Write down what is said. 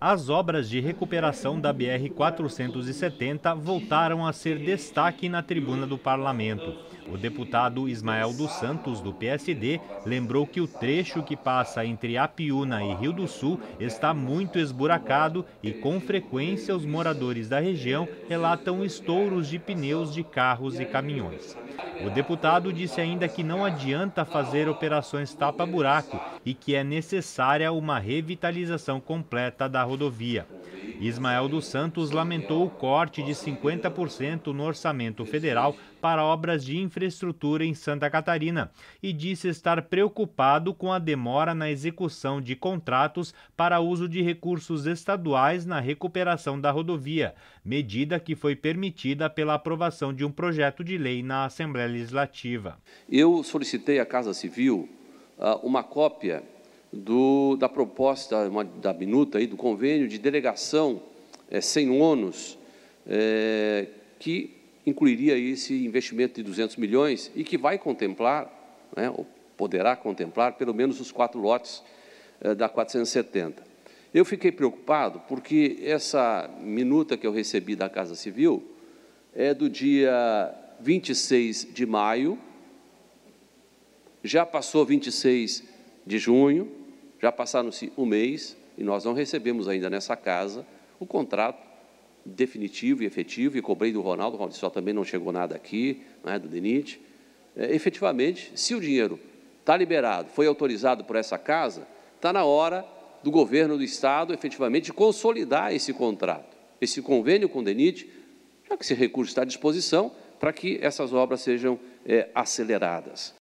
As obras de recuperação da BR-470 voltaram a ser destaque na tribuna do parlamento. O deputado Ismael dos Santos, do PSD, lembrou que o trecho que passa entre Apiúna e Rio do Sul está muito esburacado e, com frequência, os moradores da região relatam estouros de pneus de carros e caminhões. O deputado disse ainda que não adianta fazer operações tapa-buraco e que é necessária uma revitalização completa da rodovia. Ismael dos Santos lamentou o corte de 50% no orçamento federal para obras de infraestrutura em Santa Catarina e disse estar preocupado com a demora na execução de contratos para uso de recursos estaduais na recuperação da rodovia, medida que foi permitida pela aprovação de um projeto de lei na Assembleia Legislativa. Eu solicitei à Casa Civil ah, uma cópia do, da proposta, uma, da minuta aí, do convênio de delegação é, sem ônus, é, que incluiria esse investimento de 200 milhões e que vai contemplar, né, ou poderá contemplar, pelo menos os quatro lotes é, da 470. Eu fiquei preocupado porque essa minuta que eu recebi da Casa Civil é do dia 26 de maio, já passou 26 de junho, já passaram-se um mês e nós não recebemos ainda nessa casa o contrato definitivo e efetivo, e cobrei do Ronaldo, o Ronaldo só também não chegou nada aqui, né, do DENIT. É, efetivamente, se o dinheiro está liberado, foi autorizado por essa casa, está na hora do governo do Estado, efetivamente, consolidar esse contrato, esse convênio com o DENIT, já que esse recurso está à disposição, para que essas obras sejam é, aceleradas.